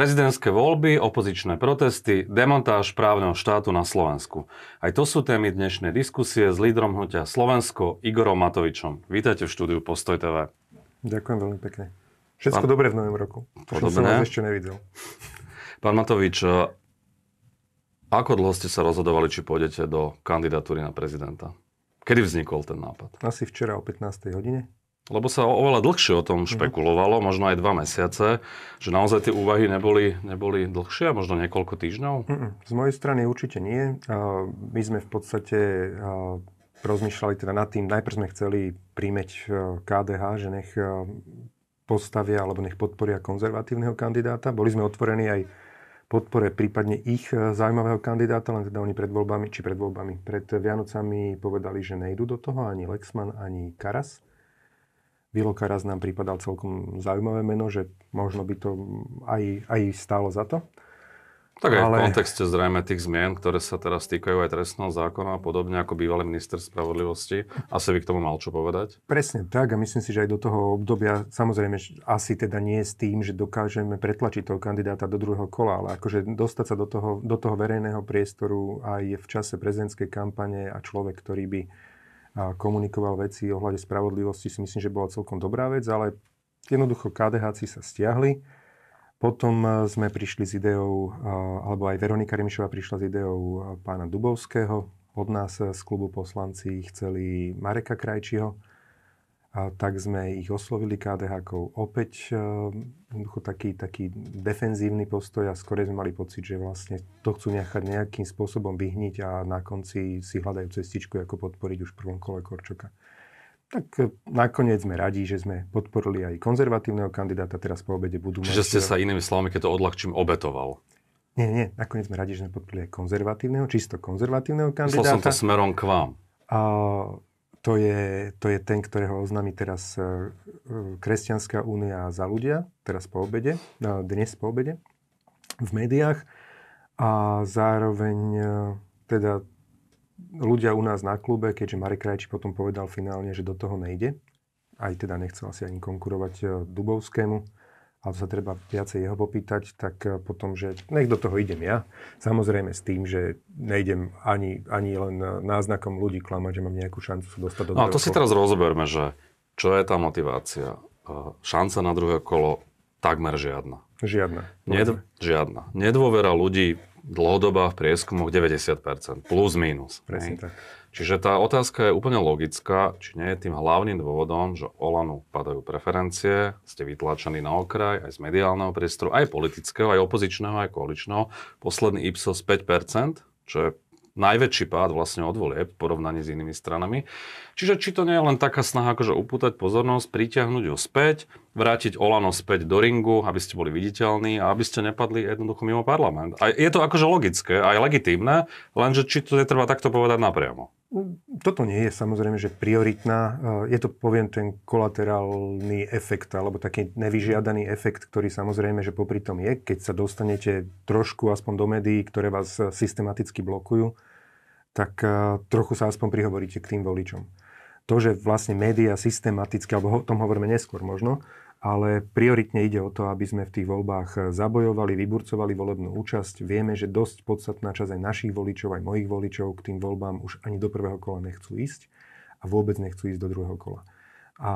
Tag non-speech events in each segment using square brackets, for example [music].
Prezidentské voľby, opozičné protesty, demontáž právneho štátu na Slovensku. Aj to sú témy dnešnej diskusie s lídrom hnutia Slovensko Igorom Matovičom. Vítajte v štúdiu Postoj TV. Ďakujem veľmi pekne. Všetko Pán... dobre v novém roku. Podobné. som vás ešte nevidel. [laughs] Pán Matovič, eh, ako dlho ste sa rozhodovali, či pôjdete do kandidatúry na prezidenta? Kedy vznikol ten nápad? Asi včera o 15. hodine. Lebo sa oveľa dlhšie o tom mhm. špekulovalo, mm. možno aj dva mesiace, že naozaj tie úvahy neboli, neboli dlhšie, možno niekoľko týždňov? Mm-mm. Z mojej strany určite nie. My sme v podstate rozmýšľali teda nad tým, najprv sme chceli príjmeť KDH, že nech postavia alebo nech podporia konzervatívneho kandidáta. Boli sme otvorení aj podpore prípadne ich zaujímavého kandidáta, len teda oni pred voľbami, či pred voľbami, pred Vianocami povedali, že nejdu do toho ani Lexman, ani Karas. Viloka raz nám pripadal celkom zaujímavé meno, že možno by to aj, aj stálo za to. Tak aj ale... v kontexte zrejme tých zmien, ktoré sa teraz týkajú aj trestného zákona a podobne, ako bývalý minister spravodlivosti, asi by k tomu mal čo povedať? Presne tak a myslím si, že aj do toho obdobia, samozrejme, asi teda nie s tým, že dokážeme pretlačiť toho kandidáta do druhého kola, ale akože dostať sa do toho, do toho verejného priestoru aj v čase prezidentskej kampane a človek, ktorý by komunikoval veci ohľade spravodlivosti, si myslím, že bola celkom dobrá vec, ale jednoducho KDHci sa stiahli. Potom e, sme prišli s ideou, e, alebo aj Veronika Remišová prišla s ideou e, pána Dubovského. Od nás z klubu poslanci chceli Mareka Krajčího a tak sme ich oslovili kdh Opäť eh, jednoducho taký, taký defenzívny postoj a skôr sme mali pocit, že vlastne to chcú nechať nejakým spôsobom vyhniť a na konci si hľadajú cestičku, ako podporiť už v prvom kole Korčoka. Tak eh, nakoniec sme radi, že sme podporili aj konzervatívneho kandidáta, teraz po obede budú... Čiže mať... ste sa inými slovami, keď to odľahčím, obetoval. Nie, nie, nakoniec sme radi, že sme podporili aj konzervatívneho, čisto konzervatívneho kandidáta. Myslel som to smerom k vám. A to je, to je ten, ktorého oznámi teraz e, e, Kresťanská únia za ľudia, teraz po obede, e, dnes po obede, v médiách. A zároveň teda ľudia u nás na klube, keďže Marek Krajči potom povedal finálne, že do toho nejde, aj teda nechcel asi ani konkurovať Dubovskému, ale sa treba viacej jeho popýtať, tak eh, potom, že nech do toho idem ja. Samozrejme s tým, že nejdem ani, ani len eh, náznakom ľudí klamať, že mám nejakú šancu sa dostať do No to si teraz rozoberme, že čo je tá motivácia. Eh, šanca na druhé kolo takmer žiadna. Žiadna. Ned- žiadna. Nedôvera ľudí dlhodobá v prieskumoch 90%, plus minus. Presne tak. Čiže tá otázka je úplne logická, či nie je tým hlavným dôvodom, že Olanu padajú preferencie, ste vytlačení na okraj aj z mediálneho priestoru, aj politického, aj opozičného, aj koaličného. Posledný Ipsos 5%, čo je najväčší pád vlastne od volieb v porovnaní s inými stranami. Čiže či to nie je len taká snaha akože upútať pozornosť, pritiahnuť ju späť, vrátiť Olano späť do ringu, aby ste boli viditeľní a aby ste nepadli jednoducho mimo parlament. A je to akože logické, aj legitímne, lenže či to netreba takto povedať napriamo? Toto nie je samozrejme, že prioritná. Je to, poviem, ten kolaterálny efekt, alebo taký nevyžiadaný efekt, ktorý samozrejme, že popri tom je, keď sa dostanete trošku aspoň do médií, ktoré vás systematicky blokujú, tak e, trochu sa aspoň prihovoríte k tým voličom to, že vlastne médiá systematicky, alebo o tom hovoríme neskôr možno, ale prioritne ide o to, aby sme v tých voľbách zabojovali, vyburcovali volebnú účasť. Vieme, že dosť podstatná časť aj našich voličov, aj mojich voličov k tým voľbám už ani do prvého kola nechcú ísť a vôbec nechcú ísť do druhého kola. A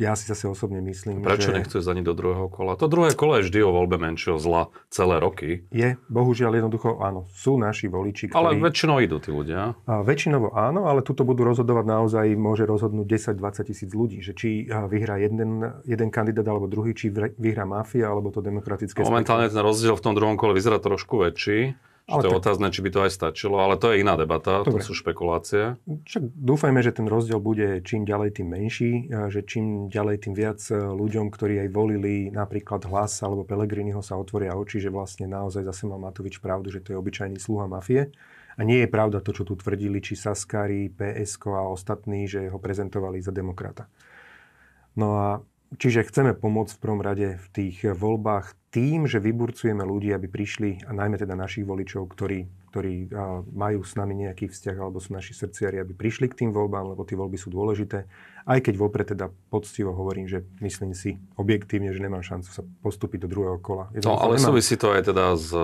ja si zase osobne myslím, Prečo že... nechce za ani do druhého kola? To druhé kolo je vždy o voľbe menšieho zla celé roky. Je, bohužiaľ, jednoducho áno. Sú naši voliči, ktorí... Ale väčšinou idú tí ľudia. A, väčšinovo áno, ale tuto budú rozhodovať naozaj, môže rozhodnúť 10-20 tisíc ľudí, že či vyhrá jeden, jeden kandidát alebo druhý, či vyhrá mafia alebo to demokratické Momentálne spektrum. ten rozdiel v tom druhom kole vyzerá trošku väčší. Ale to je tak... otázne, či by to aj stačilo, ale to je iná debata, Dobre. to sú špekulácie. Však dúfajme, že ten rozdiel bude čím ďalej tým menší, že čím ďalej tým viac e, ľuďom, ktorí aj volili napríklad hlas alebo Pelegriniho sa otvoria oči, že vlastne naozaj zase má Matovič pravdu, že to je obyčajný sluha mafie. A nie je pravda to, čo tu tvrdili či Saskari, PSK a ostatní, že ho prezentovali za demokrata. No a Čiže chceme pomôcť v prvom rade v tých voľbách tým, že vyburcujeme ľudí, aby prišli, a najmä teda našich voličov, ktorí, ktorí majú s nami nejaký vzťah alebo sú naši srdciari, aby prišli k tým voľbám, lebo tie voľby sú dôležité. Aj keď vopred teda poctivo hovorím, že myslím si objektívne, že nemám šancu sa postúpiť do druhého kola. Jedno, no, ale súvisí to aj teda s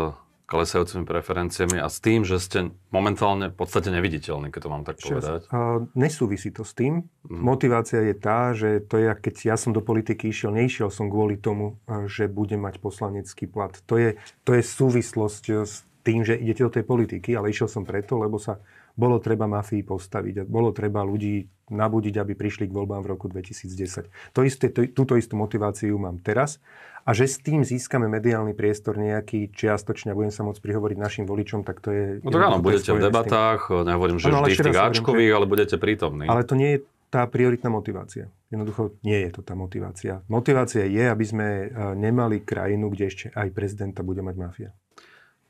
klesajúcimi preferenciami a s tým, že ste momentálne v podstate neviditeľní, keď to mám tak povedať? Uh, nesúvisí to s tým. Mm. Motivácia je tá, že to je, keď ja som do politiky išiel, neišiel som kvôli tomu, eh, že budem mať poslanecký plat. To je, to je súvislosť eh, s tým, že idete do tej politiky, ale išiel som preto, lebo sa bolo treba mafii postaviť a bolo treba ľudí nabudiť, aby prišli k voľbám v roku 2010. To isté, to, túto istú motiváciu mám teraz a že s tým získame mediálny priestor nejaký čiastočne a budem sa môcť prihovoriť našim voličom, tak to je... No tak áno, budete v debatách, eh, nehovorím, že ano, vždy v tých Ačkových, ale budete prítomní. Ale to nie je tá prioritná motivácia. Jednoducho nie je to tá motivácia. Motivácia je, aby sme eh, nemali krajinu, kde ešte aj prezidenta bude mať mafia.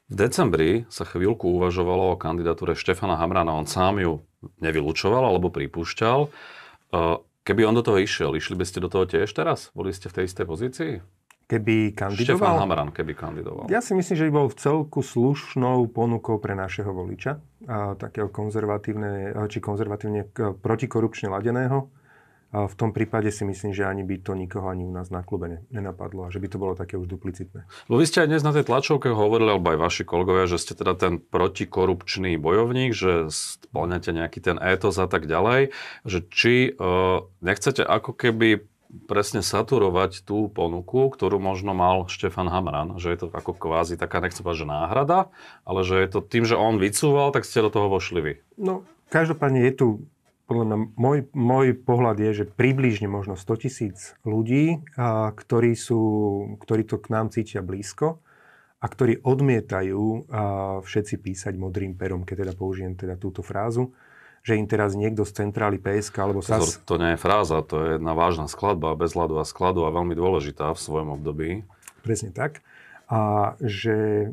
V decembri sa chvíľku uvažovalo o kandidatúre Štefana Hamrana. On sám ju nevylučoval alebo pripúšťal. E, keby on do toho išiel, išli by ste do toho tiež teraz? Boli ste v tej istej pozícii? Keby kandidoval? Štefan Hamran, keby kandidoval. Ja si myslím, že by bol v celku slušnou ponukou pre našeho voliča, takého konzervatívne, či konzervatívne protikorupčne ladeného v tom prípade si myslím, že ani by to nikoho ani u nás na klube nenapadlo a že by to bolo také už duplicitné. Lebo vy ste aj dnes na tej tlačovke hovorili, alebo aj vaši kolegovia, že ste teda ten protikorupčný bojovník, že splňate nejaký ten étos a tak ďalej, že či e, nechcete ako keby presne saturovať tú ponuku, ktorú možno mal Štefan Hamran, že je to ako kvázi taká, nechcem povedať, že náhrada, ale že je to tým, že on vycúval, tak ste do toho vošli vy. No, každopádne je tu podľa mňa, môj, môj pohľad je, že približne možno 100 tisíc ľudí, a, ktorí, sú, ktorí to k nám cítia blízko a ktorí odmietajú a, všetci písať modrým perom, keď teda použijem teda túto frázu, že im teraz niekto z centrály PSK alebo SAS... To, to nie je fráza, to je jedna vážna skladba, bez hladu a skladu a veľmi dôležitá v svojom období. Presne tak. A že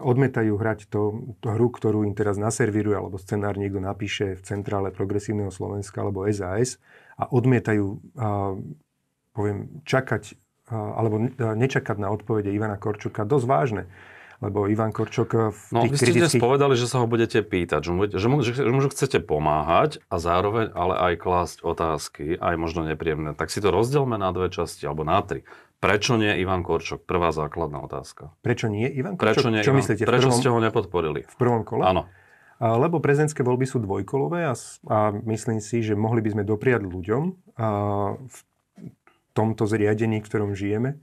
odmetajú hrať to, to hru, ktorú im teraz naservíruje, alebo scenár niekto napíše v centrále Progresívneho Slovenska alebo SAS a odmietajú, a, poviem, čakať a, alebo nečakať na odpovede Ivana Korčuka dosť vážne. Lebo Ivan Korčok v No, vy ste kritických... dnes povedali, že sa ho budete pýtať, že mu, že, mu, že mu chcete pomáhať a zároveň ale aj klásť otázky, aj možno nepríjemné. Tak si to rozdelme na dve časti, alebo na tri. Prečo nie Ivan Korčok? Prvá základná otázka. Prečo nie Ivan Korčok? Prečo nie Čo Ivan? myslíte? Prečo prvom, ste ho nepodporili? V prvom kole? Áno. Lebo prezidentské voľby sú dvojkolové a, a myslím si, že mohli by sme dopriať ľuďom a, v tomto zriadení, v ktorom žijeme,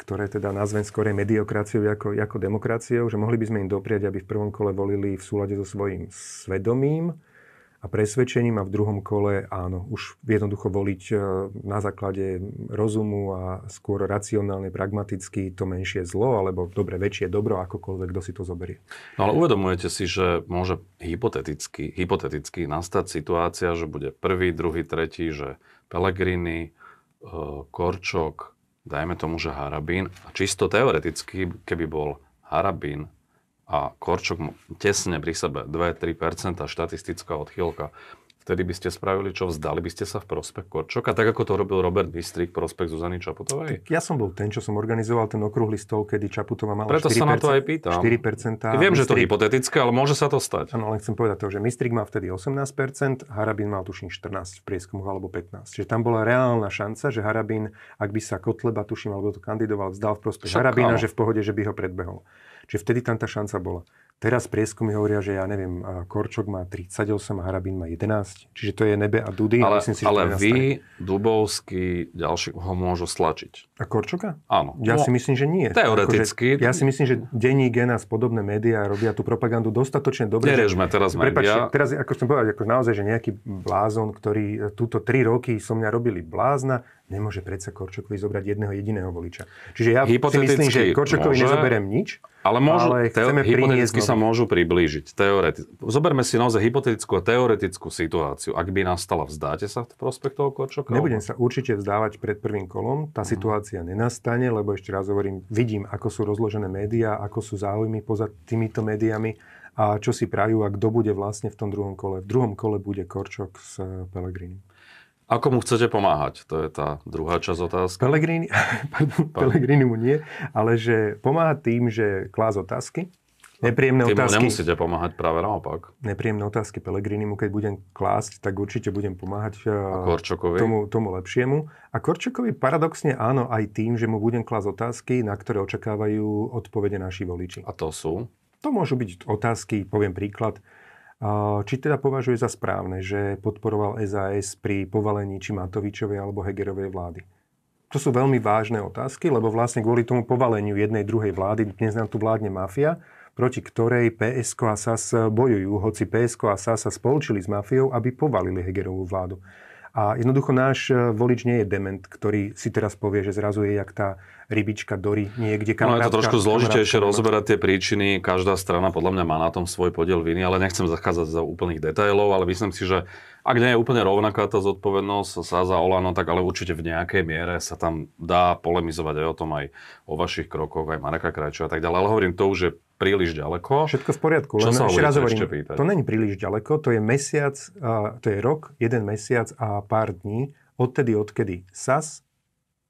ktoré teda nazvem skorej mediokraciou ako, ako demokraciou, že mohli by sme im dopriať, aby v prvom kole volili v súlade so svojím svedomím, a presvedčením a v druhom kole áno, už jednoducho voliť e, na základe rozumu a skôr racionálne, pragmaticky to menšie zlo alebo dobre väčšie dobro, akokoľvek kto si to zoberie. No ale uvedomujete si, že môže hypoteticky, hypoteticky nastať situácia, že bude prvý, druhý, tretí, že Pelegrini, e, Korčok, dajme tomu, že Harabín. A čisto teoreticky, keby bol Harabín a Korčok tesne pri sebe 2-3% štatistická odchýlka, vtedy by ste spravili čo? Vzdali by ste sa v prospech Korčoka, tak ako to robil Robert Bystrik v prospech Zuzany Čaputovej? Tak ja som bol ten, čo som organizoval ten okrúhly stol, kedy Čaputová mala Preto 4%, sa na to aj pýtam. 4%. viem, Mistrik... že to je hypotetické, ale môže sa to stať. Áno, len chcem povedať to, že Mistrik mal vtedy 18%, Harabin mal tuším 14 v prieskumu alebo 15. Čiže tam bola reálna šanca, že Harabin, ak by sa Kotleba, tuším, alebo to kandidoval, vzdal v prospech Však, Harabína, áno. že v pohode, že by ho predbehol. Čiže vtedy tam tá šanca bola. Teraz prieskumy hovoria, že ja neviem, Korčok má 38 a Harabín má 11. Čiže to je nebe a Dudy. Ale, a myslím si, že to vy, Dubovský, ďalší ho môžu stlačiť. A Korčoka? Áno. Ja no, si myslím, že nie. Akože teoreticky. že ja si myslím, že denní Genas, podobné médiá robia tú propagandu dostatočne dobre. Neriežme teraz že, médiá. teraz, ako som povedal, ako naozaj, že nejaký blázon, ktorý e, túto 3 roky som mňa robili blázna, nemôže predsa Korčokovi zobrať jedného jediného voliča. Čiže ja si myslím, že Korčokovi môže, nezoberem nič, ale, môžu, ale chceme teo, hypoteticky sa môžu priblížiť. Teoreti- Zoberme si naozaj hypotetickú a teoretickú situáciu. Ak by nastala, vzdáte sa v prospekt toho Korčoka? Nebudem sa určite vzdávať pred prvým kolom. Tá mhm. situácia nenastane, lebo ešte raz hovorím, vidím, ako sú rozložené médiá, ako sú záujmy poza týmito médiami a čo si prajú a kto bude vlastne v tom druhom kole. V druhom kole bude Korčok s Pelegrinim. Ako mu chcete pomáhať? To je tá druhá časť otázky. Pelegrini, [laughs] pardon, pardon. Pelegrini mu nie, ale že pomáha tým, že klás otázky. Nepríjemné otázky. otázky. nemusíte pomáhať práve naopak. Nepríjemné otázky mu, keď budem klásť, tak určite budem pomáhať e, Korčokovi? Tomu, tomu lepšiemu. A Korčokovi paradoxne áno aj tým, že mu budem klásť otázky, na ktoré očakávajú odpovede naši voliči. A to sú? To môžu byť otázky, poviem príklad, či teda považuje za správne, že podporoval SAS pri povalení či Matovičovej alebo Hegerovej vlády? To sú veľmi vážne otázky, lebo vlastne kvôli tomu povaleniu jednej druhej vlády dnes nám tu vládne mafia, proti ktorej PSK a SAS bojujú, hoci PSK a SAS sa spolčili s mafiou, aby povalili Hegerovú vládu. A jednoducho náš e, volič nie je dement, ktorý si teraz povie, že zrazu je jak tá rybička Dory niekde kamarátka. No je to trošku zložitejšie rozoberať tie príčiny. Každá strana podľa mňa má na tom svoj podiel viny, ale nechcem zachádzať za úplných detailov, ale myslím si, že ak nie je úplne rovnaká tá zodpovednosť sa za Olano, tak ale určite v nejakej miere sa tam dá polemizovať aj o tom, aj o vašich krokoch, aj Mareka Krajčova a tak ďalej. Ale hovorím, to už je príliš ďaleko. Všetko v poriadku, Čo len ešte raz hovorím, pýtať? to není príliš ďaleko, to je mesiac, to je rok, jeden mesiac a pár dní, odtedy, odkedy SAS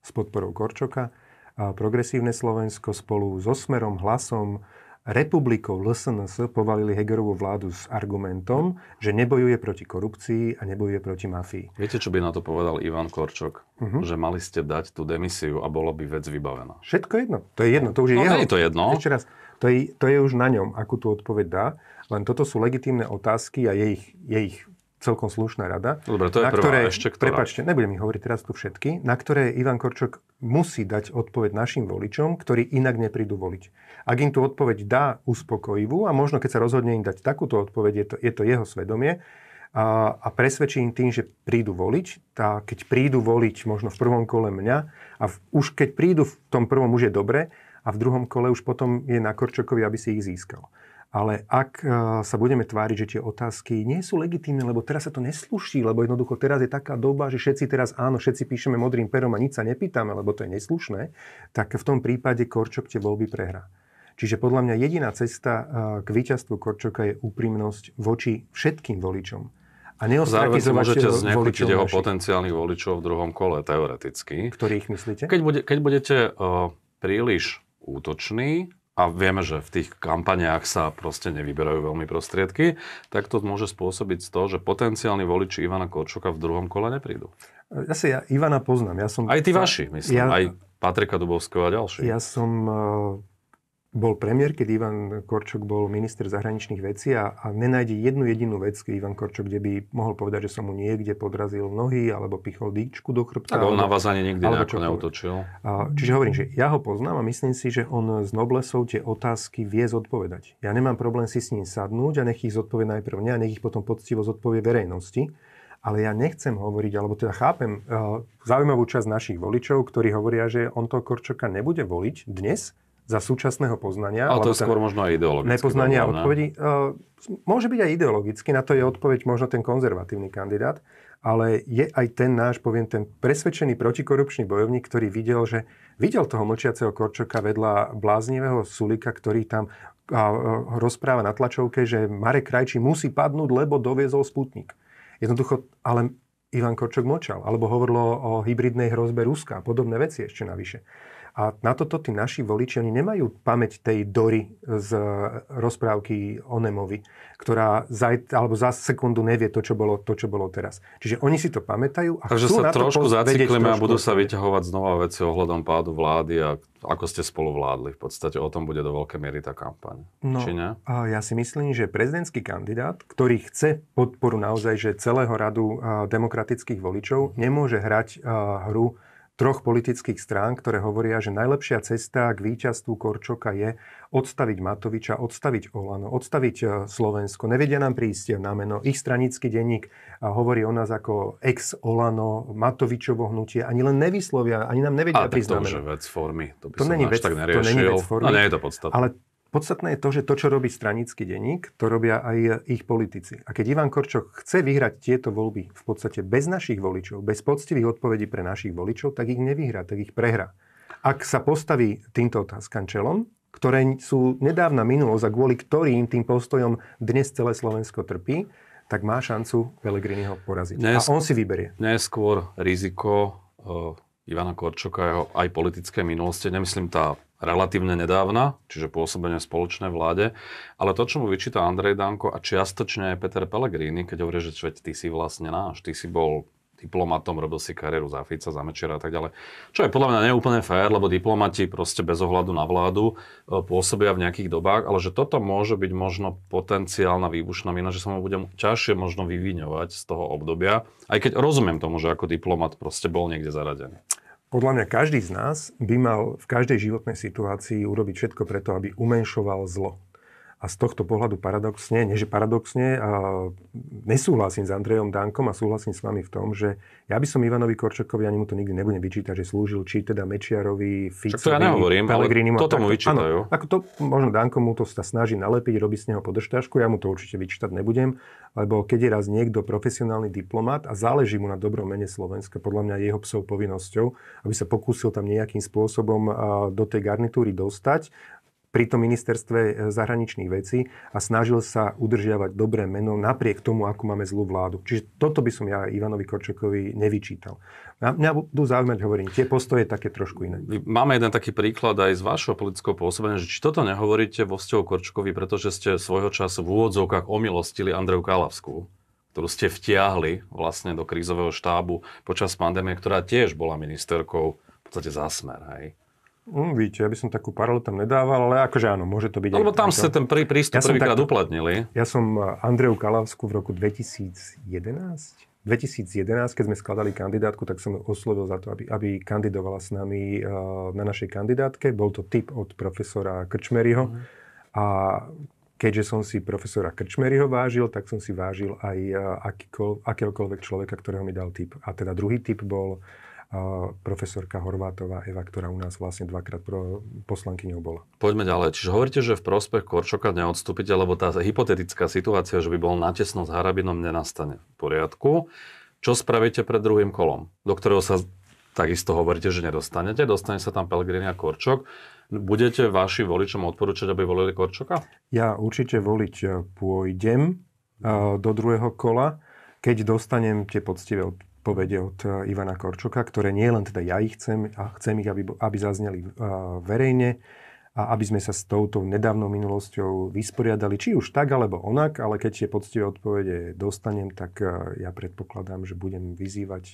s podporou Korčoka, a Progresívne Slovensko spolu so Smerom, Hlasom, republikou LSNS povalili Hegerovú vládu s argumentom, že nebojuje proti korupcii a nebojuje proti mafii. Viete, čo by na to povedal Ivan Korčok? Uh-huh. Že mali ste dať tú demisiu a bolo by vec vybavená. Všetko jedno. To je jedno. To už je no, jeho. je to jedno. Ešte raz. To je, to je už na ňom, akú tú odpoveď dá. Len toto sú legitímne otázky a je ich, je ich celkom slušná rada. Dobre, to je na prvá, ktoré, ešte ktorá? Prepačte, nebudem ich hovoriť teraz tu všetky, na ktoré Ivan Korčok musí dať odpoveď našim voličom, ktorí inak neprídu voliť. Ak im tú odpoveď dá uspokojivú a možno keď sa rozhodne im dať takúto odpoveď, je to, je to jeho svedomie, a, a presvedčí im tým, že prídu voliť. A keď prídu voliť možno v prvom kole mňa a v, už keď prídu v tom prvom už je dobre, a v druhom kole už potom je na Korčokovi, aby si ich získal. Ale ak e, sa budeme tváriť, že tie otázky nie sú legitímne, lebo teraz sa to nesluší, lebo jednoducho teraz je taká doba, že všetci teraz áno, všetci píšeme modrým perom a nič sa nepýtame, lebo to je neslušné, tak v tom prípade Korčok tie voľby prehrá. Čiže podľa mňa jediná cesta e, k víťazstvu Korčoka je úprimnosť voči všetkým voličom. A Zároveň si môžete znechutiť jeho potenciálnych voličov v druhom kole, teoreticky. Ktorých myslíte? Keď, bude, keď budete uh, príliš útočný a vieme, že v tých kampaniách sa proste nevyberajú veľmi prostriedky, tak to môže spôsobiť to, že potenciálni voliči Ivana Korčoka v druhom kole neprídu. Ja si ja Ivana poznám. Ja som... Aj tí vaši, myslím. Ja... Aj Patrika Dubovského a ďalší. Ja som eh, bol premiér, keď Ivan Korčok bol minister zahraničných vecí a, a nenájde jednu jedinú vec, Ivan Korčok, kde by mohol povedať, že som mu niekde podrazil nohy alebo pichol dýčku do chrbta. Tak on na vás ani nikdy nejako neotočil. A, čiže hovorím, že ja ho poznám a myslím si, že on z noblesov tie otázky vie zodpovedať. Ja nemám problém si s ním sadnúť a nech ich zodpovie najprv mňa a nech ich potom poctivo zodpovie verejnosti. Ale ja nechcem hovoriť, alebo teda chápem uh, zaujímavú časť našich voličov, ktorí hovoria, že on toho Korčoka nebude voliť dnes, za súčasného poznania. Ale to je skôr možno aj ideologické. Nepoznania a ne? odpovedí. E, môže byť aj ideologicky, na to je odpoveď možno ten konzervatívny kandidát, ale je aj ten náš, poviem, ten presvedčený protikorupčný bojovník, ktorý videl, že videl toho mlčiaceho Korčoka vedľa bláznivého Sulika, ktorý tam a, e, rozpráva na tlačovke, že Marek Krajčí musí padnúť, lebo doviezol Sputnik. Jednoducho, ale Ivan Korčok močal, alebo hovorilo o hybridnej hrozbe Ruska a podobné veci ešte navyše. A na toto tí naši voliči, oni nemajú pamäť tej Dory z rozprávky o Nemovi, ktorá za, alebo za sekundu nevie to čo, bolo, to, čo bolo teraz. Čiže oni si to pamätajú. A Takže sa trošku zaciklíme a budú sa vyťahovať znova veci ohľadom pádu vlády a ako ste spolu vládli. V podstate o tom bude do veľkej miery tá kampaň. No, Či nie? Ja si myslím, že prezidentský kandidát, ktorý chce podporu naozaj že celého radu demokratických voličov, nemôže hrať hru troch politických strán, ktoré hovoria, že najlepšia cesta k víťazstvu Korčoka je odstaviť Matoviča, odstaviť Olano, odstaviť e, Slovensko. Nevedia nám prísť na meno. Ich stranický denník hovorí o nás ako ex-Olano, Matovičovo hnutie. Ani len nevyslovia, ani nám nevedia prísť na meno. to už je vec formy. To, by to není vec, tak neriešil. To není vec formy. nie je to podstatné. Ale Podstatné je to, že to, čo robí stranický denník, to robia aj ich politici. A keď Ivan Korčok chce vyhrať tieto voľby v podstate bez našich voličov, bez poctivých odpovedí pre našich voličov, tak ich nevyhrá, tak ich prehrá. Ak sa postaví týmto otázkam čelom, ktoré sú nedávna minulosť a kvôli ktorým tým postojom dnes celé Slovensko trpí, tak má šancu Pelegriniho poraziť. Neskôr, a on si vyberie. Neskôr riziko uh, Ivana Korčoka, jeho aj politické minulosti, nemyslím tá relatívne nedávna, čiže pôsobenie spoločnej vláde. Ale to, čo mu vyčíta Andrej Danko a čiastočne aj Peter Pellegrini, keď hovorí, že čveď, ty si vlastne náš, ty si bol diplomatom, robil si kariéru za Fica, za Mečera a tak ďalej. Čo je podľa mňa neúplne fér, lebo diplomati proste bez ohľadu na vládu e, pôsobia v nejakých dobách, ale že toto môže byť možno potenciálna výbušná mina, že sa mu budem ťažšie možno vyviňovať z toho obdobia, aj keď rozumiem tomu, že ako diplomat proste bol niekde zaradený. Podľa mňa každý z nás by mal v každej životnej situácii urobiť všetko preto, aby umenšoval zlo a z tohto pohľadu paradoxne, nie že paradoxne, a nesúhlasím s Andrejom Dankom a súhlasím s vami v tom, že ja by som Ivanovi Korčakovi, ani mu to nikdy nebudem vyčítať, že slúžil či teda Mečiarovi, Ficovi, to ja nehovorím, Ale toto tomu vyčítajú. Áno, ako to, možno Danko mu to sa snaží nalepiť, robí z neho podržtašku, ja mu to určite vyčítať nebudem, lebo keď je raz niekto profesionálny diplomat a záleží mu na dobrom mene Slovenska, podľa mňa jeho psov povinnosťou, aby sa pokúsil tam nejakým spôsobom do tej garnitúry dostať pri tom ministerstve e, zahraničných vecí a snažil sa udržiavať dobré meno napriek tomu, ako máme zlú vládu. Čiže toto by som ja Ivanovi Korčokovi nevyčítal. A mňa budú zaujímať, hovorím, tie postoje také trošku iné. Máme jeden taký príklad aj z vašho politického pôsobenia, že či toto nehovoríte vo vzťahu Korčkovi, pretože ste svojho času v úvodzovkách omilostili Andreju Kalavskú ktorú ste vtiahli vlastne do krízového štábu počas pandémie, ktorá tiež bola ministerkou v podstate zásmer. Hej. Mm, víte, ja by som takú paralelu tam nedával, ale akože áno, môže to byť. Lebo tam ste ten prvý prístup ja prvýkrát uplatnili. Ja som eh, Andreju Kalavsku v roku 2011, 2011, keď sme skladali kandidátku, tak som oslovil za to, aby, aby kandidovala s nami uh, na našej kandidátke. Bol to tip od profesora Krčmeryho. Mm. A keďže som si profesora Krčmeryho vážil, tak som si vážil aj eh, akýkoľ, akéhokoľvek človeka, ktorého mi dal tip. A teda druhý tip bol profesorka Horvátová Eva, ktorá u nás vlastne dvakrát pro poslankyňou bola. Poďme ďalej. Čiže hovoríte, že v prospech Korčoka neodstúpite, lebo tá hypotetická situácia, že by bol natesno s Harabinom, nenastane. V poriadku. Čo spravíte pred druhým kolom, do ktorého sa takisto hovoríte, že nedostanete? Dostane sa tam Pelgrini a Korčok. Budete vaši voličom odporúčať, aby volili Korčoka? Ja určite voliť e, pôjdem e, do druhého kola, keď dostanem tie poctivé povede od eh, Ivana Korčoka, ktoré nie len teda ja ich chcem, a chcem ich, aby, aby zazneli eh, verejne a aby sme sa s touto nedávnou minulosťou vysporiadali, či už tak alebo onak, ale keď tie poctivé odpovede dostanem, tak eh, ja predpokladám, že budem vyzývať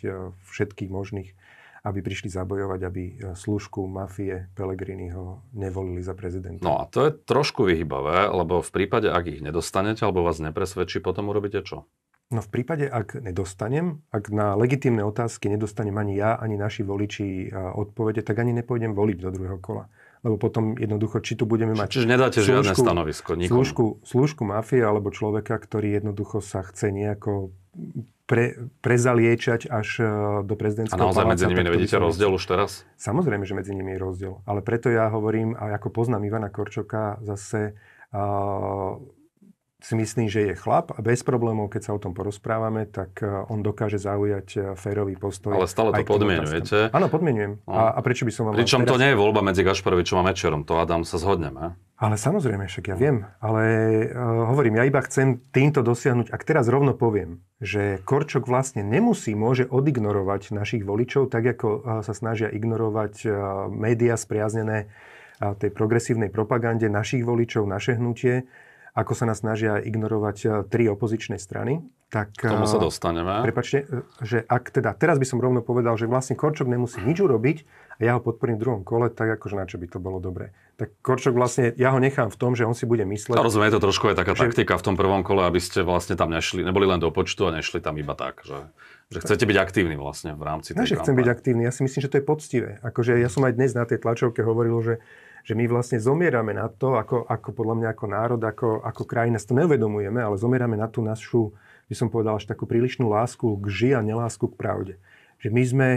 všetkých možných, aby prišli zabojovať, aby služku mafie Pelegriniho nevolili za prezidenta. No a to je trošku vyhybavé, lebo v prípade, ak ich nedostanete alebo vás nepresvedčí, potom urobíte čo? No v prípade, ak nedostanem, ak na legitímne otázky nedostanem ani ja, ani naši voliči e, odpovede, tak ani nepôjdem voliť do druhého kola. Lebo potom jednoducho, či tu budeme mať... Čiže nedáte služku, žiadne stanovisko nikomu. Služku, služku mafie alebo človeka, ktorý jednoducho sa chce nejako pre, prezaliečať až e, do prezidentského A naozaj medzi nimi nevidíte rozdiel už teraz? Samozrejme, že medzi nimi je rozdiel. Ale preto ja hovorím, a ako poznám Ivana Korčoka, zase uh, si myslím, že je chlap a bez problémov, keď sa o tom porozprávame, tak eh, on dokáže zaujať eh, férový postoj. Ale stále to podmienujete. Áno, podmienujem. No. A, a prečo by som vám... Pričom teraz... to nie je voľba medzi Gašparovičom a Mečerom, to Adam sa zhodneme. Ale samozrejme, však ja viem, ale uh, hovorím, ja iba chcem týmto dosiahnuť, ak teraz rovno poviem, že Korčok vlastne nemusí, môže odignorovať našich voličov, tak ako uh, sa snažia ignorovať uh, médiá spriaznené uh, tej progresívnej propagande našich voličov, naše hnutie, ako sa nás snažia ignorovať e, tri opozičné strany. Tak, K tomu e, sa dostaneme. Prepačte, e, že ak teda, teraz by som rovno povedal, že vlastne Korčok nemusí nič urobiť a ja ho podporím v druhom kole, tak akože na čo by to bolo dobré. Tak Korčok vlastne, ja ho nechám v tom, že on si bude mysleť. A no, rozumiem, to trošku je taká že... taktika v tom prvom kole, aby ste vlastne tam nešli, neboli len do počtu a nešli tam iba tak, že že chcete byť aktívny, vlastne v rámci tej no, že chcem byť aktívny. Ja si myslím, že to je poctivé. Akože ja som aj dnes na tej tlačovke hovoril, že že my vlastne zomierame na to, ako, ako podľa mňa ako národ, ako, ako krajina, to neuvedomujeme, ale zomierame na tú našu, by som povedal, až takú prílišnú lásku k ži a nelásku k pravde. Že my sme,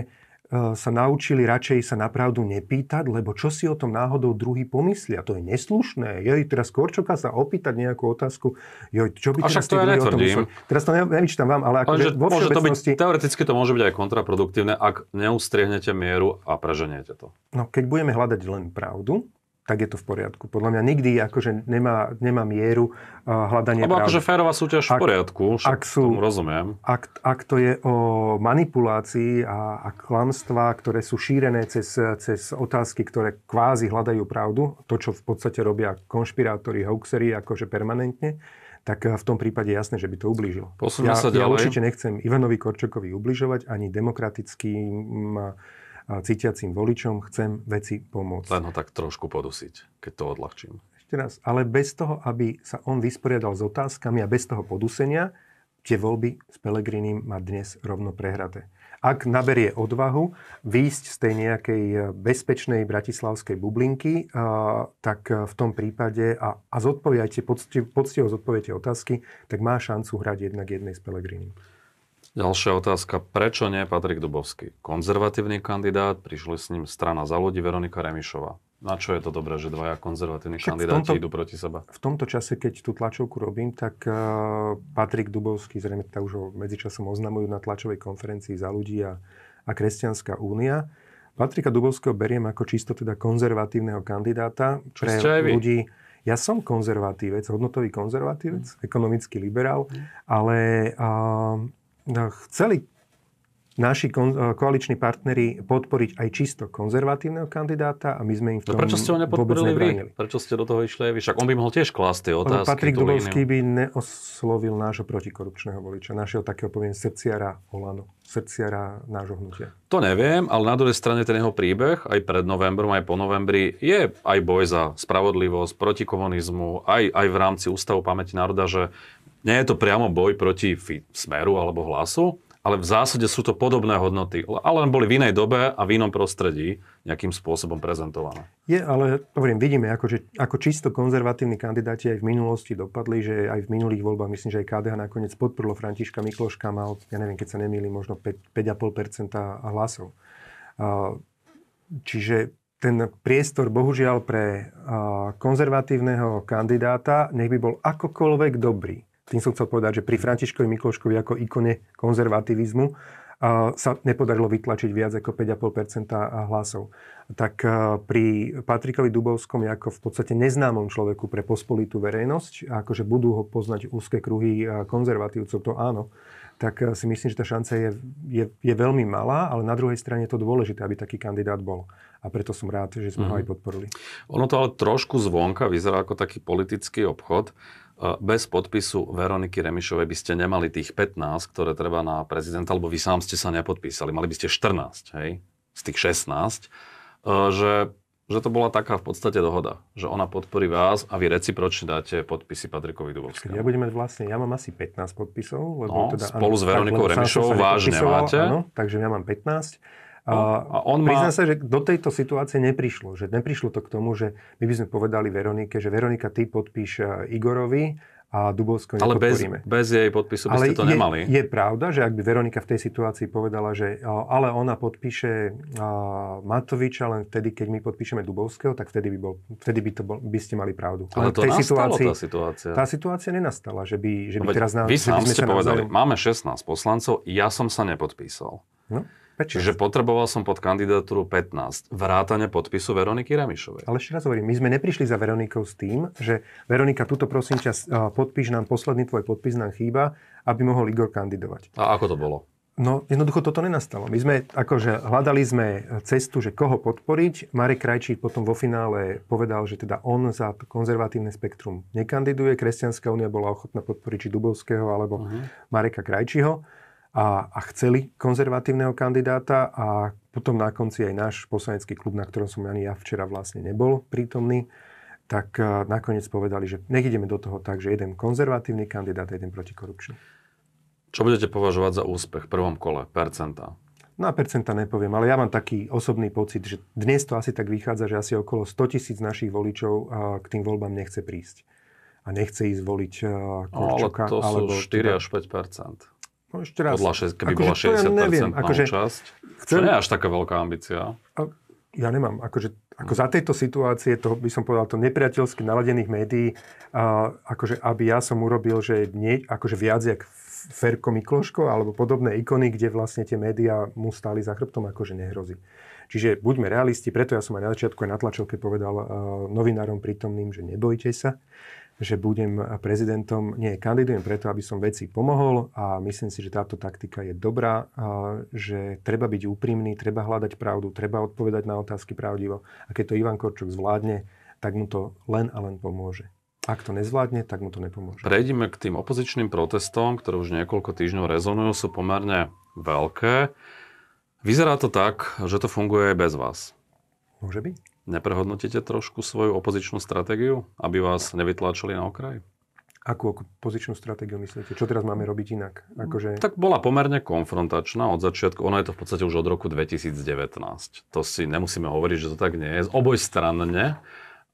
E, sa naučili radšej sa napravdu nepýtať, lebo čo si o tom náhodou druhý pomyslia? To je neslušné. Joj, teraz Korčoka sa opýtať nejakú otázku. Joj, čo by teraz to ja o tom Teraz to nevyčítam vám, ale akože vo môže to byť, Teoreticky to môže byť aj kontraproduktívne, ak neustriehnete mieru a preženiete to. No, keď budeme hľadať len pravdu, tak je to v poriadku. Podľa mňa nikdy akože nemá, nemá mieru uh, hľadanie Lebo akože férová súťaž ak, v poriadku, ak sú, tomu rozumiem. Ak, ak to je o manipulácii a, a klamstvá, ktoré sú šírené cez, cez otázky, ktoré kvázi hľadajú pravdu, to, čo v podstate robia konšpirátori, hoaxery, akože permanentne, tak eh, v tom prípade je jasné, že by to ublížilo. ja, sa ďalej. Ja určite nechcem Ivanovi Korčokovi ubližovať, ani demokratickým eh, cítiacim voličom chcem veci pomôcť. Len ho tak trošku podusiť, keď to odľahčím. Ešte raz, ale bez toho, aby sa on vysporiadal s otázkami a bez toho podusenia, tie voľby s Pelegrinim má dnes rovno prehraté. Ak naberie odvahu výjsť z tej nejakej bezpečnej bratislavskej bublinky, tak v tom prípade a, a zodpoviate, poctivo, poctivo zodpoviete otázky, tak má šancu hrať jednak jednej s Pelegrinim. Ďalšia otázka. Prečo nie Patrik Dubovský? Konzervatívny kandidát, prišli s ním strana za ľudí Veronika Remišová. Na čo je to dobré, že dvaja konzervatívni Však kandidáti tomto, idú proti seba? V tomto čase, keď tú tlačovku robím, tak uh, Patrik Dubovský, zrejme tak teda už ho medzičasom oznamujú na tlačovej konferencii za ľudí a, a Kresťanská únia. Patrika Dubovského beriem ako čisto teda konzervatívneho kandidáta pre ľudí. Ja som konzervatívec, hodnotový konzervatívec, mm. ekonomický liberál, mm. ale uh, No, chceli naši kon, eh, koaliční partneri podporiť aj čisto konzervatívneho kandidáta a my sme im v no tom no prečo ste ho nepodporili vy? Prečo ste do toho išli Však on by mohol tiež klásť tie otázky. Patrik Dubovský by neoslovil nášho protikorupčného voliča, našeho takého poviem srdciara Olano, srdciara nášho hnutia. To neviem, ale na druhej strane ten jeho príbeh aj pred novembrom, aj po novembri je aj boj za spravodlivosť, proti komunizmu, aj, aj v rámci Ústavu pamäti národa, že nie je to priamo boj proti smeru alebo hlasu, ale v zásade sú to podobné hodnoty, ale len boli v inej dobe a v inom prostredí nejakým spôsobom prezentované. Je, ale hovorím, vidíme, ako, že, ako čisto konzervatívni kandidáti aj v minulosti dopadli, že aj v minulých voľbách, myslím, že aj KDH nakoniec podporilo Františka Mikloška, mal, ja neviem, keď sa nemýli, možno 5,5% hlasov. Čiže ten priestor, bohužiaľ, pre konzervatívneho kandidáta, nech by bol akokoľvek dobrý, tým som chcel povedať, že pri Františkovi Mikloškovi ako ikone konzervativizmu sa nepodarilo vytlačiť viac ako 5,5% hlasov. Tak pri Patrikovi Dubovskom je ako v podstate neznámom človeku pre pospolitú verejnosť, akože budú ho poznať úzke kruhy konzervatívcov, to áno, tak si myslím, že tá šanca je, je, je veľmi malá, ale na druhej strane je to dôležité, aby taký kandidát bol. A preto som rád, že sme mm-hmm. ho mhm. aj podporili. Ono to ale trošku zvonka vyzerá ako taký politický obchod, bez podpisu Veroniky Remišovej by ste nemali tých 15, ktoré treba na prezidenta, alebo vy sám ste sa nepodpísali. Mali by ste 14, hej? Z tých 16. E, že, že to bola taká v podstate dohoda. Že ona podporí vás a vy recipročne dáte podpisy Patrikovi Dubovskému. Ja budem mať vlastne, ja mám asi 15 podpisov. Lebo no, teda, spolu s Veronikou Remišovou vážne máte. Áno, takže ja mám 15 No. A on má... Priznám sa, že do tejto situácie neprišlo. Že neprišlo to k tomu, že my by sme povedali Veronike, že Veronika, ty podpíš e, Igorovi a Dubovsko Ale bez, bez jej podpisu by ale ste to je, nemali. Je pravda, že ak by Veronika v tej situácii povedala, že e, ale ona podpíše e, Matoviča len vtedy, keď my podpíšeme Dubovského, tak vtedy by, bol, vtedy by, to bol, by ste mali pravdu. Ale, ale to tej situácii, tá situácia. Tá situácia nenastala, že by, že by no teraz... Nám, vy sám ste povedali, navzali... máme 16 poslancov, ja som sa nepodpísal. No? Čiže potreboval som pod kandidatúru 15. Vrátane podpisu Veroniky Remišovej. Ale ešte raz hovorím, my sme neprišli za Veronikou s tým, že Veronika, tuto prosím ťa, podpíš nám, posledný tvoj podpis nám chýba, aby mohol Igor kandidovať. A ako to bolo? No, jednoducho toto nenastalo. My sme akože hľadali sme cestu, že koho podporiť. Marek Krajčí potom vo finále povedal, že teda on za konzervatívne spektrum nekandiduje. Kresťanská únia bola ochotná podporiť či Dubovského alebo uh-huh. Mareka Krajčího a, a chceli konzervatívneho kandidáta a potom na konci aj náš poslanecký klub, na ktorom som ani ja včera vlastne nebol prítomný, tak e, nakoniec povedali, že nech ideme do toho tak, že jeden konzervatívny kandidát a jeden protikorupčný. Čo budete považovať za úspech v prvom kole? Percenta? Na no percenta nepoviem, ale ja mám taký osobný pocit, že dnes to asi tak vychádza, že asi okolo 100 tisíc našich voličov e, k tým voľbám nechce prísť. A nechce ísť voliť e, no, Korčoka. Ale to sú alebo, 4 teda až 5 No ešte raz. Podľa 6, keby akože bola 60% ja neviem, akože, účasť. Chcem... To nie je až taká veľká ambícia. A, ja nemám. Akože, ako za tejto situácie, to by som povedal, to nepriateľsky naladených médií, a, akože aby ja som urobil, že nie, akože viac jak Ferko Mikloško alebo podobné ikony, kde vlastne tie médiá mu stáli za chrbtom, akože nehrozí. Čiže buďme realisti, preto ja som aj na začiatku aj na tlačovke povedal uh, novinárom prítomným, že nebojte sa že budem prezidentom. Nie, kandidujem preto, aby som veci pomohol a myslím si, že táto taktika je dobrá, že treba byť úprimný, treba hľadať pravdu, treba odpovedať na otázky pravdivo. A keď to Ivan Korčok zvládne, tak mu to len a len pomôže. Ak to nezvládne, tak mu to nepomôže. Prejdime k tým opozičným protestom, ktoré už niekoľko týždňov rezonujú, sú pomerne veľké. Vyzerá to tak, že to funguje aj bez vás. Môže byť neprehodnotíte trošku svoju opozičnú stratégiu, aby vás nevytlačili na okraj? Akú pozičnú stratégiu myslíte? Čo teraz máme robiť inak? Akože... Mm, tak bola pomerne konfrontačná od začiatku. ona je to v podstate už od roku 2019. To si nemusíme hovoriť, že to tak nie je. Z obojstranne.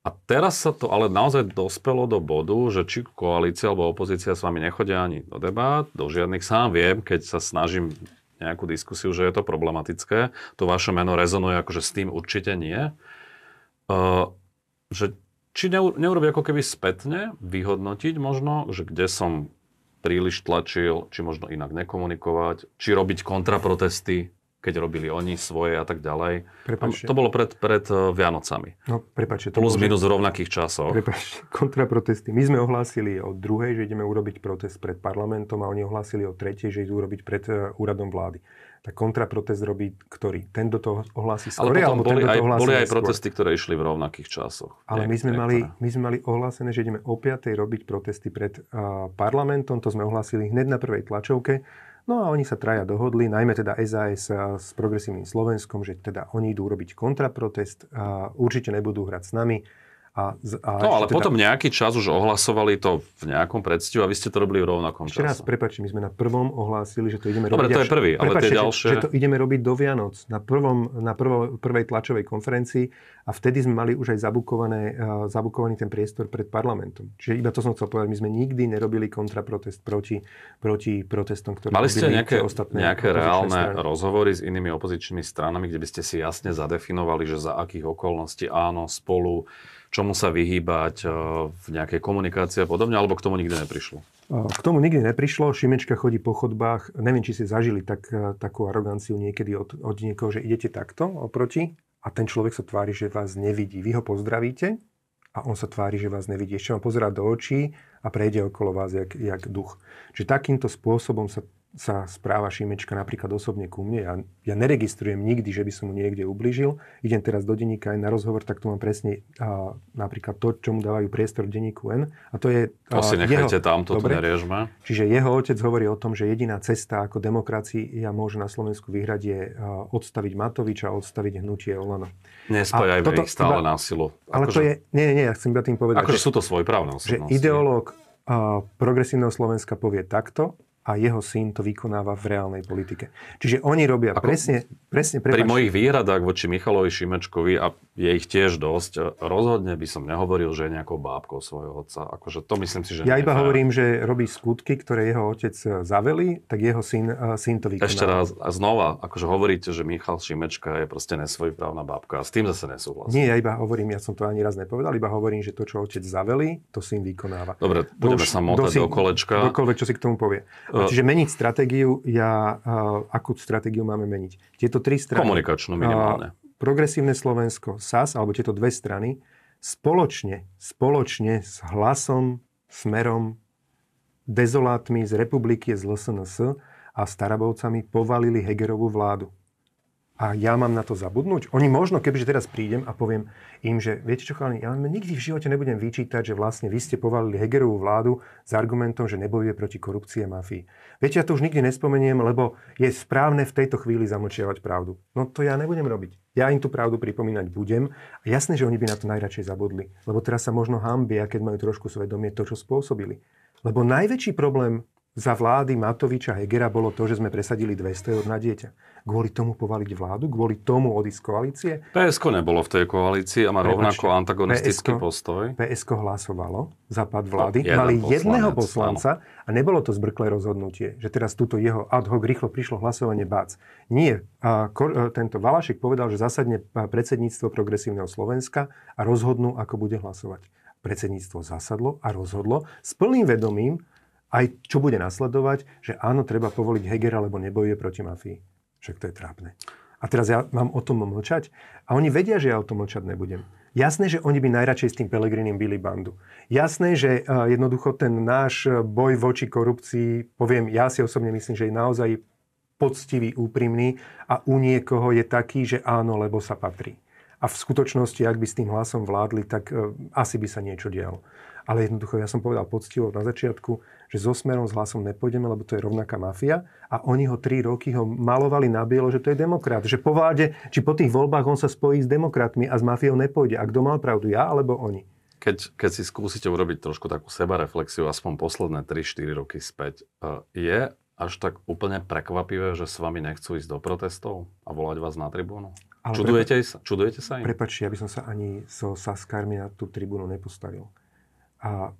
A teraz sa to ale naozaj dospelo do bodu, že či koalícia alebo opozícia s vami nechodia ani do debát, do žiadnych. Sám viem, keď sa snažím nejakú diskusiu, že je to problematické. To vaše meno rezonuje akože s tým určite nie že či neurobi ako keby spätne vyhodnotiť možno, že kde som príliš tlačil, či možno inak nekomunikovať, či robiť kontraprotesty, keď robili oni svoje a tak ďalej. Prepačte. To bolo pred, pred eh, Vianocami. No, prepačte. Plus bolo, minus v rovnakých časoch. Prepačte, [laughs] kontraprotesty. My sme ohlásili o druhej, že ideme urobiť protest pred parlamentom a oni ohlásili o tretej, že idú urobiť pred eh, úradom vlády tak kontraprotest robí ktorý? Ten, do toho ohlási skôr, ale potom alebo boli ten, aj, boli aj protesty, skôr. ktoré išli v rovnakých časoch. Ale my sme, mali, teda- my sme mali ohlásené, že ideme o 5. robiť protesty pred uh, parlamentom, to sme ohlásili hneď na prvej tlačovke. No a oni sa traja dohodli, najmä teda SAS s progresívnym Slovenskom, že teda oni idú robiť kontraprotest, uh, určite nebudú hrať s nami a, a no ale teda... potom nejaký čas už ohlasovali to v nejakom predstihu a vy ste to robili v rovnakom Ešte čase. raz, prepáčte, my sme na prvom ohlásili, že to ideme Dobre, robiť... Dobre, to je prvý, ale prepáčte, tie ďalšie... Že, že to ideme robiť do Vianoc, na, prvom, na prvo, prvej tlačovej konferencii a vtedy sme mali už aj zabukované, uh, zabukovaný ten priestor pred parlamentom. Čiže iba to som chcel povedať, my sme nikdy nerobili kontraprotest proti, proti protestom, ktoré Mali ste nejaké, ostatné nejaké reálne strany. rozhovory s inými opozičnými stranami, kde by ste si jasne zadefinovali, že za akých okolností áno, spolu čomu sa vyhýbať e, v nejakej komunikácii a podobne, alebo k tomu nikdy neprišlo? E, k tomu nikdy neprišlo. Šimečka chodí po chodbách. Neviem, či ste zažili tak, e, takú aroganciu niekedy od, od niekoho, že idete takto oproti a ten človek sa tvári, že vás nevidí. Vy ho pozdravíte a on sa tvári, že vás nevidí. Ešte vám pozerá do očí a prejde okolo vás jak, jak duch. Čiže takýmto spôsobom sa sa správa Šimečka napríklad osobne ku mne. Ja, ja neregistrujem nikdy, že by som mu niekde ublížil. Idem teraz do denníka aj na rozhovor, tak tu mám presne uh, napríklad to, čo mu dávajú priestor v denníku N. A to je... Uh, Asi nechajte jeho, tam, toto neriežme. Čiže jeho otec hovorí o tom, že jediná cesta ako demokracia môže na Slovensku vyhrať je a, odstaviť Matoviča a odstaviť hnutie Olano. Nespájajme ich stále na silu. Ale to že, akože- je... Nie, nie, ja chcem iba tým povedať. Akože sú to právne osobnosti. Že ideológ a, progresívneho Slovenska povie takto, a jeho syn to vykonáva v reálnej politike. Čiže oni robia Ako presne... presne Pri mojich výhradách voči Michalovi Šimečkovi, a je ich tiež dosť, rozhodne by som nehovoril, že je nejakou bábkou svojho otca. Akože to myslím si, že... Ja iba hovorím, že robí skutky, ktoré jeho otec eh, zaveli, tak jeho syn, eh, syn to vykonáva. Ešte raz, a znova, akože hovoríte, že Michal Šimečka je proste nesvojprávna bábka. A s tým zase nesúhlasím. Nie, ja iba hovorím, ja som to ani raz nepovedal, iba hovorím, že to, čo otec zaveli, to syn vykonáva. Dobre, budeme do, sa motať do, do kolečka. Dokoľvek, čo si k tomu povie. Eh, Čiže meniť stratégiu, ja, akú stratégiu máme meniť? Tieto tri strany. Komunikačnú minimálne. Progresívne Slovensko, SAS, alebo tieto dve strany, spoločne, spoločne s hlasom, smerom, dezolátmi z republiky, z LSNS a starabovcami povalili Hegerovú vládu a ja mám na to zabudnúť? Oni možno, kebyže teraz prídem a poviem im, že viete čo, chalani, ja vám nikdy v živote nebudem vyčítať, že vlastne vy ste povalili Hegerovú vládu s argumentom, že nebojuje proti korupcii a mafii. Viete, ja to už nikdy nespomeniem, lebo je správne v tejto chvíli zamlčiavať pravdu. No to ja nebudem robiť. Ja im tú pravdu pripomínať budem. A jasné, že oni by na to najradšej zabudli. Lebo teraz sa možno hambia, keď majú trošku svedomie to, čo spôsobili. Lebo najväčší problém za vlády Matoviča Hegera bolo to, že sme presadili 200 eur na dieťa. Kvôli tomu povaliť vládu? Kvôli tomu odísť z koalície? PSK nebolo v tej koalícii a má Prepačte, rovnako antagonistický PSK, postoj. PSK hlasovalo za pad vlády. No, Mali poslanec, jedného poslanca áno. a nebolo to zbrklé rozhodnutie, že teraz túto jeho ad hoc rýchlo prišlo hlasovanie bác. Nie. A, e, tento Valašek povedal, že zasadne e, predsedníctvo progresívneho Slovenska a rozhodnú, ako bude hlasovať. Predsedníctvo zasadlo a rozhodlo s plným vedomím, aj čo bude nasledovať, že áno, treba povoliť Hegera, lebo nebojuje proti mafii. Však to je trápne. A teraz ja mám o tom mlčať? A oni vedia, že ja o tom mlčať nebudem. Jasné, že oni by najradšej s tým Pelegrinim byli bandu. Jasné, že e, jednoducho ten náš e, boj voči korupcii, poviem, ja si osobne myslím, že je naozaj poctivý, úprimný a u niekoho je taký, že áno, lebo sa patrí. A v skutočnosti, ak by s tým hlasom vládli, tak e, asi by sa niečo dialo. Ale jednoducho, ja som povedal poctivo na začiatku, že so Smerom s hlasom nepôjdeme, lebo to je rovnaká mafia. A oni ho tri roky ho malovali na bielo, že to je demokrat. Že po vláde, či po tých voľbách on sa spojí s demokratmi a s mafiou nepôjde. A kto mal pravdu, ja alebo oni? Keď, keď si skúsite urobiť trošku takú sebareflexiu, aspoň posledné 3-4 roky späť, eh, je až tak úplne prekvapivé, že s vami nechcú ísť do protestov a volať vás na tribúnu? Ale čudujete, prepa- sa, čudujete sa im? Prepačte, ja by som sa ani so Saskármi na tú tribúnu nepostavil. A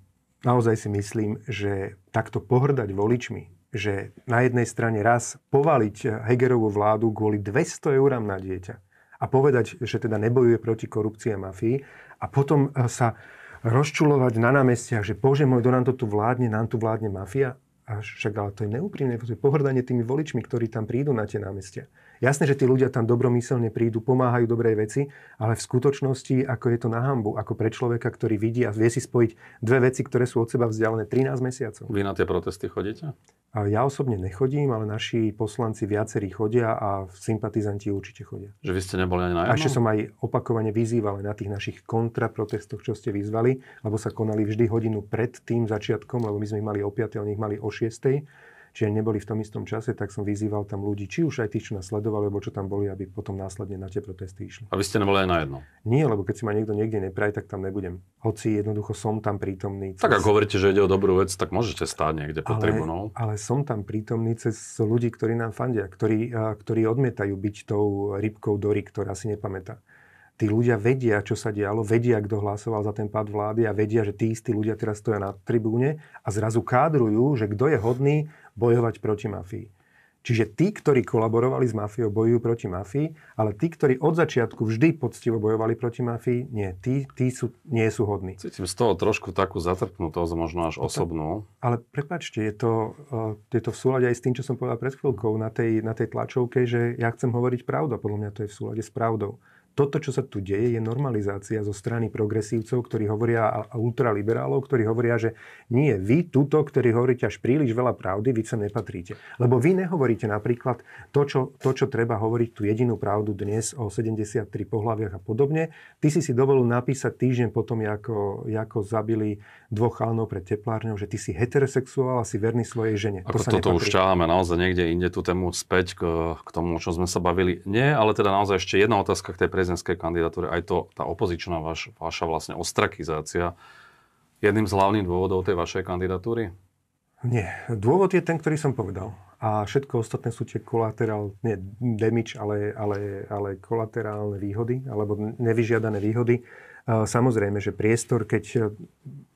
naozaj si myslím, že takto pohrdať voličmi, že na jednej strane raz povaliť Hegerovú vládu kvôli 200 eurám na dieťa a povedať, že teda nebojuje proti korupcii a mafii a potom e, sa rozčulovať na námestiach, že bože môj, do nám to tu vládne, nám tu vládne mafia. A však ale to je neúprimné, to je pohrdanie tými voličmi, ktorí tam prídu na tie námestia. Jasné, že tí ľudia tam dobromyselne prídu, pomáhajú dobrej veci, ale v skutočnosti, ako je to na hambu, ako pre človeka, ktorý vidí a vie si spojiť dve veci, ktoré sú od seba vzdialené 13 mesiacov. Vy na tie protesty chodíte? Ja osobne nechodím, ale naši poslanci viacerí chodia a sympatizanti určite chodia. Že vy ste neboli ani na jednom? A ešte som aj opakovane vyzýval na tých našich kontraprotestoch, čo ste vyzvali, lebo sa konali vždy hodinu pred tým začiatkom, lebo my sme ich mali o 5, oni ich mali o 6 čiže neboli v tom istom čase, tak som vyzýval tam ľudí, či už aj tých, čo nás sledovali, alebo čo tam boli, aby potom následne na tie protesty išli. Aby ste neboli aj na jedno? Nie, lebo keď si ma niekto niekde nepraj, tak tam nebudem. Hoci jednoducho som tam prítomný. Cez... Tak ak hovoríte, že ide o dobrú vec, tak môžete stáť niekde pod tribunou. Ale som tam prítomný cez ľudí, ktorí nám fandia, ktorí, ktorí odmietajú byť tou rybkou Dory, ktorá si nepamätá tí ľudia vedia, čo sa dialo, vedia, kto hlasoval za ten pád vlády a vedia, že tí istí ľudia teraz stoja na tribúne a zrazu kádrujú, že kto je hodný bojovať proti mafii. Čiže tí, ktorí kolaborovali s mafiou, bojujú proti mafii, ale tí, ktorí od začiatku vždy poctivo bojovali proti mafii, nie, tí, tí sú, nie sú hodní. Cítim z toho trošku takú zatrpnutosť, možno až no osobnú. Ale prepačte, je to, e, je to v súlade aj s tým, čo som povedal pred chvíľkou na tej, na tej tlačovke, že ja chcem hovoriť pravdu. Podľa mňa to je v súlade s pravdou toto, čo sa tu deje, je normalizácia zo strany progresívcov, ktorí hovoria a ultraliberálov, ktorí hovoria, že nie, vy tuto, ktorí hovoríte až príliš veľa pravdy, vy sa nepatríte. Lebo vy nehovoríte napríklad to, čo, to, čo treba hovoriť, tú jedinú pravdu dnes o 73 pohľaviach a podobne. Ty si si dovolil napísať týždeň potom, ako, ako zabili dvoch chalnov pred teplárňou, že ty si heterosexuál a si verný svojej žene. Ako to sa toto nepatrí. už ťaháme naozaj niekde inde tú tému späť k, k tomu, o čom sme sa bavili. Nie, ale teda naozaj ešte jedna otázka k tej prezidentskej kandidatúre, aj to, tá opozičná vaš, vaša vlastne ostrakizácia, jedným z hlavných dôvodov tej vašej kandidatúry? Nie. Dôvod je ten, ktorý som povedal. A všetko ostatné sú tie kolaterálne, nie damage, ale, ale, ale kolaterálne výhody, alebo nevyžiadané výhody. E, samozrejme, že priestor, keď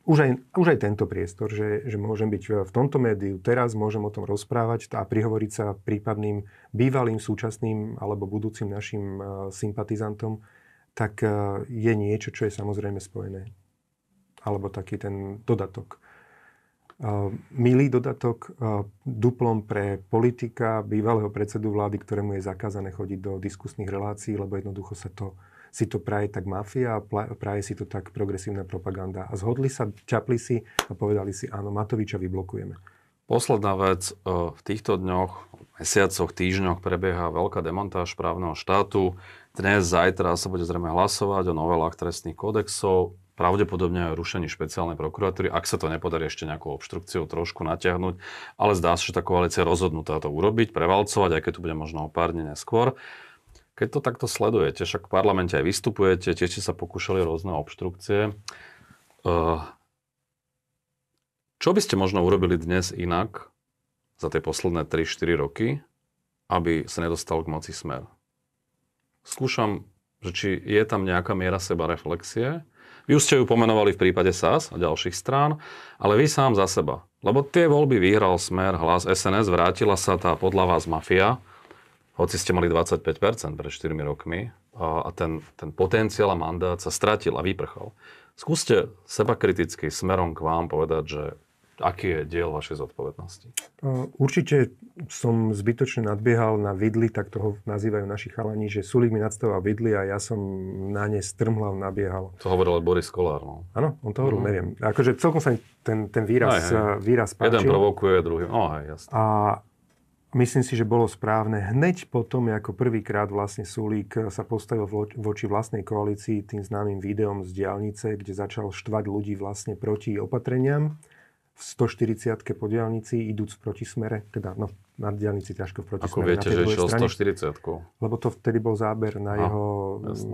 už aj, už aj tento priestor, že, že môžem byť v tomto médiu, teraz môžem o tom rozprávať a prihovoriť sa prípadným bývalým, súčasným alebo budúcim našim eh, sympatizantom, tak eh, je niečo, čo je samozrejme spojené. Alebo taký ten dodatok. Eh, milý dodatok duplom pre politika, bývalého predsedu vlády, ktorému je zakázané chodiť do diskusných relácií, lebo jednoducho sa to si to praje tak mafia, a praje si to tak progresívna propaganda. A zhodli sa, čapli si a povedali si, áno, Matoviča vyblokujeme. Posledná vec, e, v týchto dňoch, mesiacoch, týždňoch prebieha veľká demontáž právneho štátu. Dnes, zajtra sa bude zrejme hlasovať o novelách trestných kódexov, pravdepodobne aj rušení špeciálnej prokuratúry, ak sa to nepodarí ešte nejakou obštrukciou trošku natiahnuť, ale zdá sa, že tá koalícia je rozhodnutá to urobiť, prevalcovať, aj keď tu bude možno o pár dní neskôr. Keď to takto sledujete, však v parlamente aj vystupujete, tiež ste sa pokúšali rôzne obštrukcie. Eh, čo by ste možno urobili dnes inak za tie posledné 3-4 roky, aby sa nedostal k moci smer? Skúšam, že či je tam nejaká miera seba reflexie. Vy už ste ju pomenovali v prípade SAS a ďalších strán, ale vy sám za seba. Lebo tie voľby vyhral smer, hlas SNS, vrátila sa tá podľa vás mafia, hoci ste mali 25% pred 4 rokmi a ten, ten potenciál a mandát sa stratil a vyprchol. Skúste seba kriticky smerom k vám povedať, že aký je diel vašej zodpovednosti? Určite som zbytočne nadbiehal na vidly, tak toho nazývajú naši chalani, že Sulík mi nadstával vidly a ja som na ne strmhlav nabiehal. To hovoril Boris Kolár, no. Áno, on to hovoril, mm. neviem. Akože celkom sa ten, ten výraz, aj, aj. výraz páčil. Jeden provokuje, druhý, no aj, jasne. A myslím si, že bolo správne hneď potom, ako prvýkrát vlastne Sulík sa postavil voči vlastnej koalícii tým známym videom z diálnice, kde začal štvať ľudí vlastne proti opatreniam v 140 po diálnici, idúc v protismere, teda no, na diálnici ťažko v protismere. Ako viete, že išiel 140 Lebo to vtedy bol záber na ah, jeho,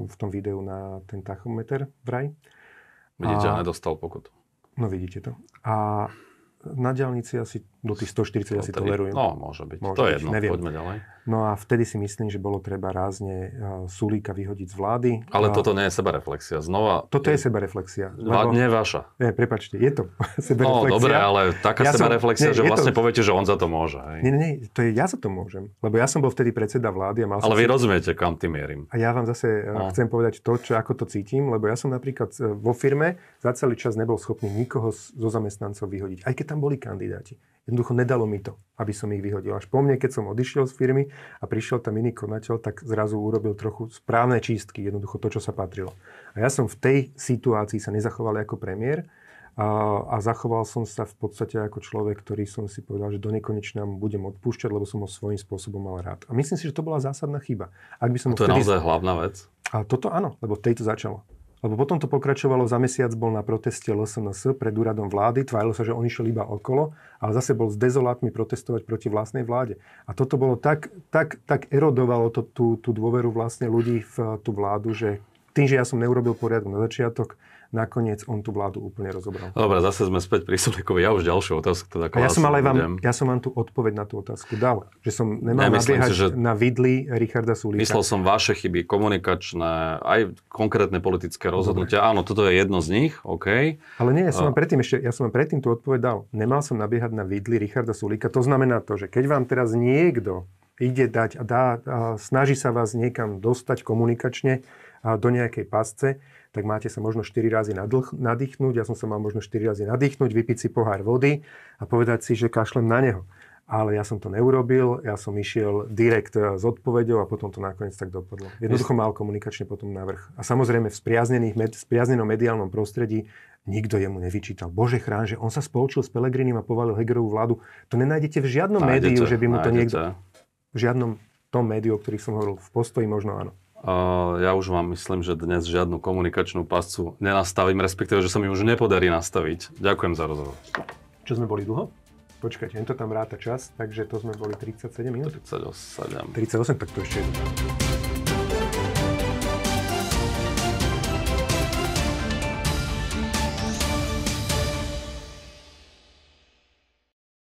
v tom videu na ten tachometer vraj. Vidíte, a, nedostal pokut. No vidíte to. A na diálnici asi do tých 140 103. asi tolerujem. No, môže byť. Môže to je jedno, neviem. poďme ďalej. No a vtedy si myslím, že bolo treba rázne e, Sulíka vyhodiť z vlády. Ale a... toto nie je sebareflexia. Znova... Toto je, je sebareflexia. Lebo... Nie vaša. Nie, prepačte, je to [laughs] sebareflexia. No, dobre, ale taká ja sebareflexia, som... nie, že vlastne to... poviete, že on za to môže. Hej. Nie, nie, to je, ja za to môžem. Lebo ja som bol vtedy predseda vlády. A mal ale vy si... rozumiete, kam tým mierim. A ja vám zase e, no. chcem povedať to, čo, ako to cítim, lebo ja som napríklad e, vo firme za celý čas nebol schopný nikoho zo zamestnancov vyhodiť, aj keď tam boli kandidáti. Jednoducho nedalo mi to, aby som ich vyhodil. Až po mne, keď som odišiel z firmy a prišiel tam iný konateľ, tak zrazu urobil trochu správne čistky, jednoducho to, čo sa patrilo. A ja som v tej situácii sa nezachoval ako premiér, a, a zachoval som sa v podstate ako človek, ktorý som si povedal, že do nekonečna mu budem odpúšťať, lebo som ho svojím spôsobom mal rád. A myslím si, že to bola zásadná chyba. Ak by som a to vtedy... je naozaj hlavná vec. A toto áno, lebo tejto začalo. Lebo potom to pokračovalo, za mesiac bol na proteste LSNS pred úradom vlády, tvárilo sa, že on išiel iba okolo, ale zase bol s dezolátmi protestovať proti vlastnej vláde. A toto bolo tak, tak, tak erodovalo to, tú, tú dôveru vlastne ľudí v tú vládu, že tým, že ja som neurobil poriadok na začiatok, nakoniec on tú vládu úplne rozobral. No Dobre, zase sme späť pri Sulikovi. Ja už ďalšiu otázku teda ja som ale vám, ja som vám tú odpoveď na tú otázku dal. Že som nemal ne, si, že... na vidli Richarda Sulika. Myslel som vaše chyby, komunikačné, aj konkrétne politické rozhodnutia. Dobre. Áno, toto je jedno z nich, OK. Ale nie, ja som vám predtým ešte, ja som vám predtým tú odpoveď dal. Nemal som nabiehať na vidli Richarda Sulika. To znamená to, že keď vám teraz niekto ide dať a, dá, a snaží sa vás niekam dostať komunikačne a do nejakej pasce, tak máte sa možno 4 razy nadlh, nadýchnuť, ja som sa mal možno 4 razy nadýchnuť, vypiť si pohár vody a povedať si, že kašlem na neho. Ale ja som to neurobil, ja som išiel direkt eh, s odpovedou a potom to nakoniec tak dopadlo. Jednoducho mal komunikačne potom navrh. A samozrejme v med, spriaznenom mediálnom prostredí nikto jemu nevyčítal. Bože chrán, že on sa spolčil s Pelegrinim a povalil Hegerovú vládu. To nenájdete v žiadnom nájdete, médiu, že by mu nájdete. to niekto... V žiadnom tom médiu, o ktorých som hovoril, v postoji možno áno ja už vám myslím, že dnes žiadnu komunikačnú pascu nenastavím, respektíve, že sa mi už nepodarí nastaviť. Ďakujem za rozhovor. Čo sme boli dlho? Počkajte, len to tam ráta čas, takže to sme boli 37 minút? 38. 38, tak to ešte je